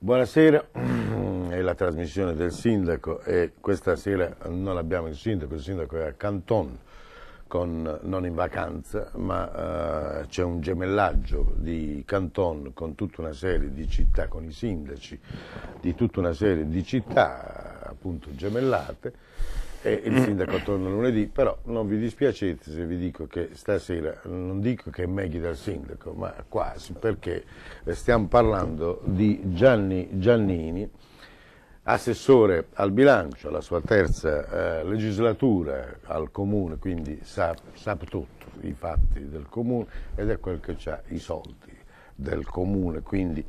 Buonasera, è la trasmissione del sindaco e questa sera non abbiamo il sindaco, il sindaco è a Canton, con, non in vacanza, ma eh, c'è un gemellaggio di Canton con tutta una serie di città, con i sindaci di tutta una serie di città appunto gemellate e il mm. sindaco torna lunedì, però non vi dispiacete se vi dico che stasera non dico che è meglio dal sindaco, ma quasi, perché stiamo parlando di Gianni Giannini assessore al bilancio, alla sua terza eh, legislatura al comune, quindi sa, sa, tutto, i fatti del comune ed è quel che ha i soldi del comune, quindi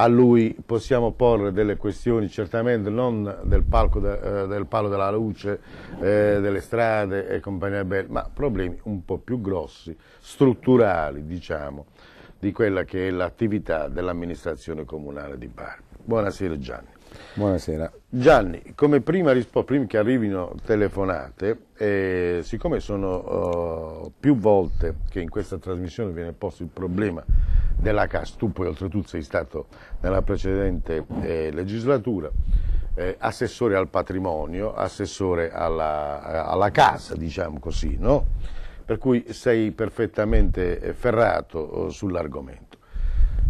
a lui possiamo porre delle questioni certamente non del, de, eh, del palo della luce, eh, delle strade e compagnia bella, ma problemi un po' più grossi, strutturali diciamo, di quella che è l'attività dell'amministrazione comunale di Bari. Buonasera Gianni. Buonasera. Gianni, come prima, prima che arrivino telefonate, eh, siccome sono uh, più volte che in questa trasmissione viene posto il problema della CAS, tu poi oltretutto sei stato nella precedente eh, legislatura, eh, assessore al patrimonio, assessore alla, alla casa, diciamo così, no? per cui sei perfettamente eh, ferrato oh, sull'argomento.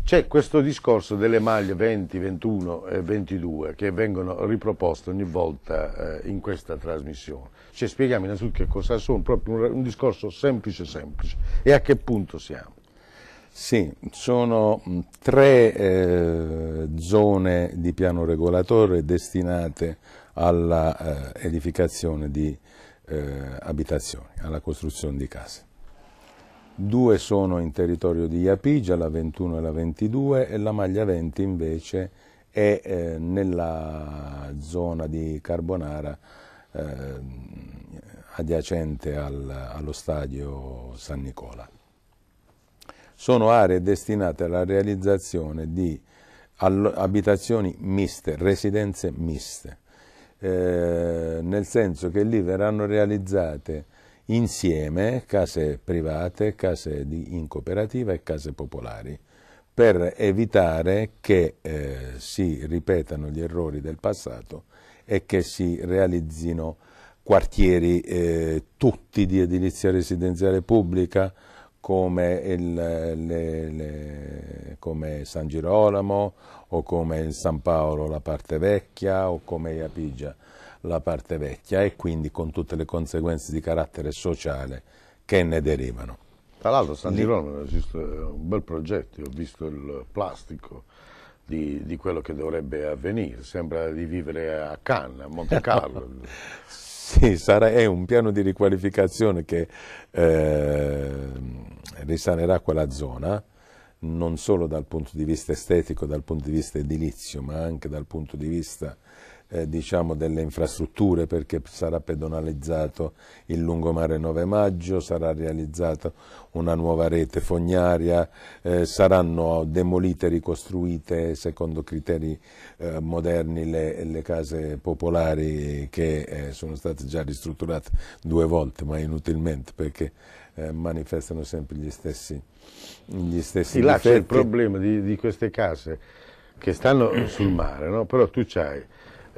C'è questo discorso delle maglie 20, 21 e 22 che vengono riproposte ogni volta eh, in questa trasmissione. Ci spieghiamo innanzitutto che cosa sono, proprio un, discorso semplice semplice e a che punto siamo. Sì, sono mm, tre eh, zone di piano regolatore destinate all'edificazione eh, di eh, abitazioni, alla costruzione di case due sono in territorio di Iapigia, la 21 e la 22 e la maglia 20 invece è eh, nella zona di Carbonara eh, adiacente al, allo stadio San Nicola. Sono aree destinate alla realizzazione di abitazioni miste, residenze miste, eh, nel senso che lì verranno realizzate insieme case private, case in cooperativa e case popolari per evitare che eh, si ripetano gli errori del passato e che si realizzino quartieri eh, tutti di edilizia residenziale pubblica come, il, le, le, come, San Girolamo o come San Paolo la parte vecchia o come Iapigia la parte vecchia e quindi con tutte le conseguenze di carattere sociale che ne derivano. Tra l'altro San Girolamo esiste un bel progetto, ho visto il plastico di, di, quello che dovrebbe avvenire, sembra di vivere a Cannes, a Monte Carlo. sì, sarà, è un piano di riqualificazione che eh, risanerà quella zona, non solo dal punto di vista estetico, dal punto di vista edilizio, ma anche dal punto di vista eh, diciamo delle infrastrutture perché sarà pedonalizzato il lungomare 9 maggio, sarà realizzata una nuova rete fognaria, eh, saranno demolite e ricostruite secondo criteri eh, moderni le, le, case popolari che eh, sono state già ristrutturate due volte ma inutilmente perché eh, manifestano sempre gli stessi, gli stessi sì, là c'è il problema di, di, queste case che stanno sul mare, no? però tu c'hai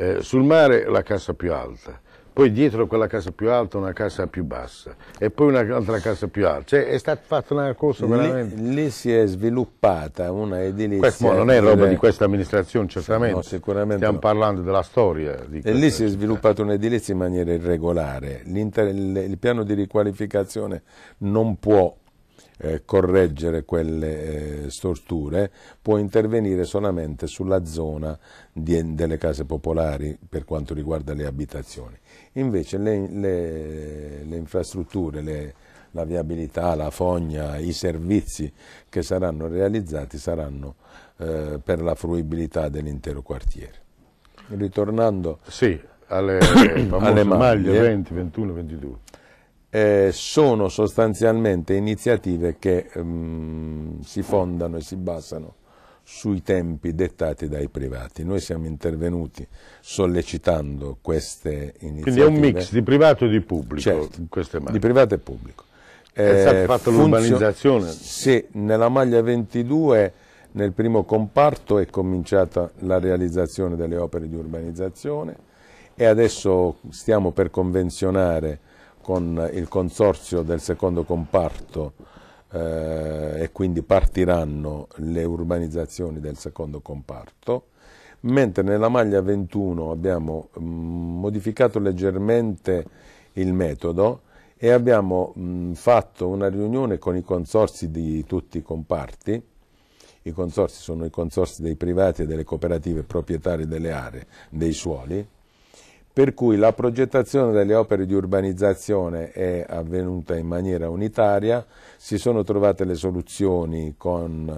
eh, sul mare la cassa più alta, poi dietro quella cassa più alta una cassa più bassa e poi un'altra cassa più alta. Cioè è stata fatta una corsa veramente... Lì, lì si è sviluppata una edilizia... Questo non è roba di questa amministrazione, certamente. No, sicuramente Stiamo no. parlando della storia. Di e lì si è sviluppata un'edilizia in maniera irregolare. il piano di riqualificazione non può eh, correggere quelle eh, storture può intervenire solamente sulla zona di, delle case popolari per quanto riguarda le abitazioni. Invece le, le, le infrastrutture, le, la viabilità, la fogna, i servizi che saranno realizzati saranno eh, per la fruibilità dell'intero quartiere. Ritornando sì, alle, alle maglie, maglie 20, 21, 22 eh, sono sostanzialmente iniziative che ehm, si fondano e si basano sui tempi dettati dai privati. Noi siamo intervenuti sollecitando queste iniziative. Quindi è un mix di privato e di pubblico. Certo, di privato e pubblico. È eh, stata fatta l'urbanizzazione? Sì, nella maglia 22 nel primo comparto è cominciata la realizzazione delle opere di urbanizzazione e adesso stiamo per convenzionare con il consorzio del secondo comparto eh, e quindi partiranno le urbanizzazioni del secondo comparto, mentre nella maglia 21 abbiamo mm, modificato leggermente il metodo e abbiamo mh, mm, fatto una riunione con i consorsi di tutti i comparti, i consorsi sono i consorsi dei privati e delle cooperative proprietarie delle aree, dei suoli, per cui la progettazione delle opere di urbanizzazione è avvenuta in maniera unitaria, si sono trovate le soluzioni con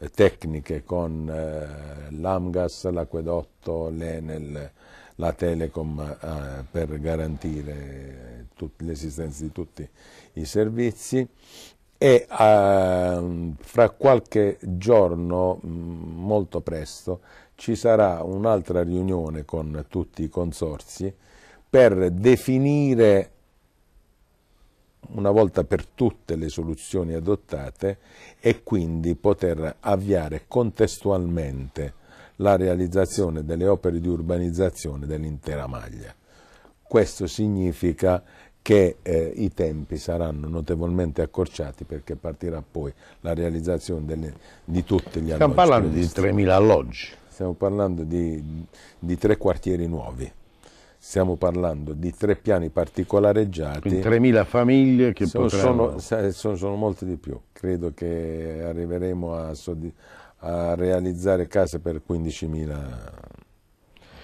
eh, tecniche, con eh, l'AMGAS, l'acquedotto, l'Enel, la Telecom eh, per garantire l'esistenza di tutti i servizi e ehm, fra qualche giorno, mm, molto presto, ci sarà un'altra riunione con tutti i consorsi per definire una volta per tutte le soluzioni adottate e quindi poter avviare contestualmente la realizzazione delle opere di urbanizzazione dell'intera maglia. Questo significa che eh, i tempi saranno notevolmente accorciati perché partirà poi la realizzazione delle, di tutti gli alloggi. Stiamo parlando di 3.000 alloggi stiamo parlando di, di tre quartieri nuovi stiamo parlando di tre piani particolareggiati. Quindi 3.000 famiglie che sono, potranno... Sono, sono, sono, molte di più, credo che arriveremo a, a realizzare case per 15.000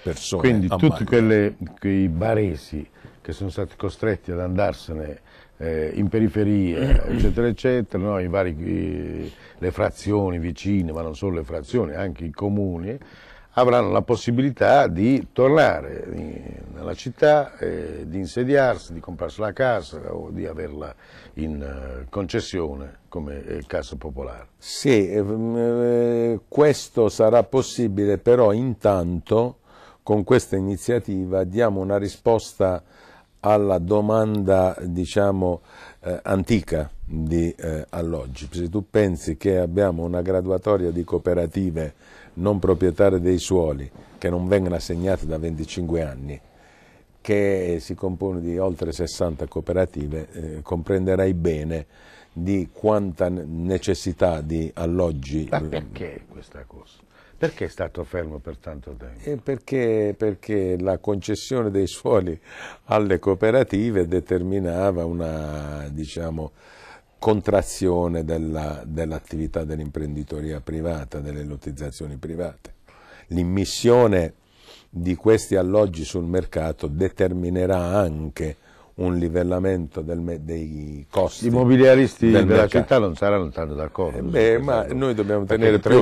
persone. Quindi tutti quelle, quei baresi che sono stati costretti ad andarsene eh, in periferia, eh. eccetera, eccetera, no? I vari, i, le frazioni vicine, ma non solo le frazioni, anche i comuni, avranno la possibilità di tornare in, nella città, eh, di insediarsi, di comprarsi la casa o di averla in eh, concessione come eh, casa popolare. Sì, eh, questo sarà possibile però intanto con questa iniziativa diamo una risposta alla domanda diciamo, eh, antica di eh, alloggi. Se tu pensi che abbiamo una graduatoria di cooperative non proprietarie dei suoli che non vengono assegnate da 25 anni, che si compone di oltre 60 cooperative, eh, comprenderai bene di quanta necessità di alloggi. Ma eh, perché questa cosa? Perché è stato fermo per tanto tempo? Eh, perché, perché, la concessione dei suoli alle cooperative determinava una diciamo, contrazione dell'attività dell dell'imprenditoria privata, delle lottizzazioni private. L'immissione di questi alloggi sul mercato determinerà anche un livellamento del, dei costi. I mobiliaristi della mercato. città non saranno tanto d'accordo. Eh beh, ma noi dobbiamo tenere, più,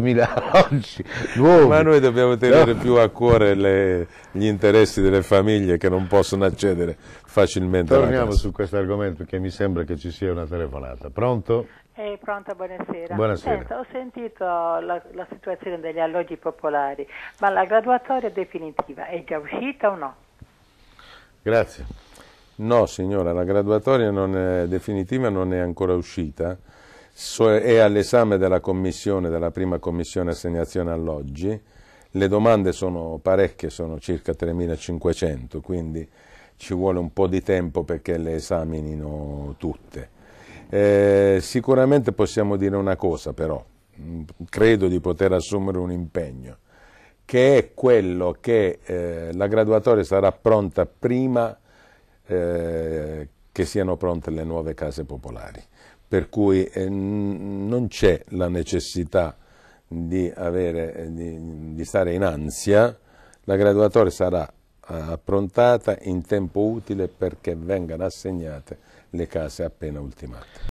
oggi, ma noi dobbiamo tenere no. più a cuore le, gli interessi delle famiglie che non possono accedere facilmente Torniamo su questo argomento che mi sembra che ci sia una telefonata. Pronto? È eh, pronta, buonasera. buonasera. Senta, ho sentito la, la situazione degli alloggi popolari, ma la graduatoria definitiva è già uscita o no? Grazie. No signora, la graduatoria non è, definitiva non è ancora uscita, so, è all'esame della commissione, della prima commissione assegnazione alloggi, le domande sono parecchie, sono circa 3.500, quindi ci vuole un po' di tempo perché le esaminino tutte. Eh, sicuramente possiamo dire una cosa però, mm, credo di poter assumere un impegno, che è quello che eh, la graduatoria sarà pronta prima eh, che siano pronte le nuove case popolari. Per cui eh, non c'è la necessità di, avere, eh, di, di stare in ansia, la graduatoria sarà eh, approntata in tempo utile perché vengano assegnate le case appena ultimate.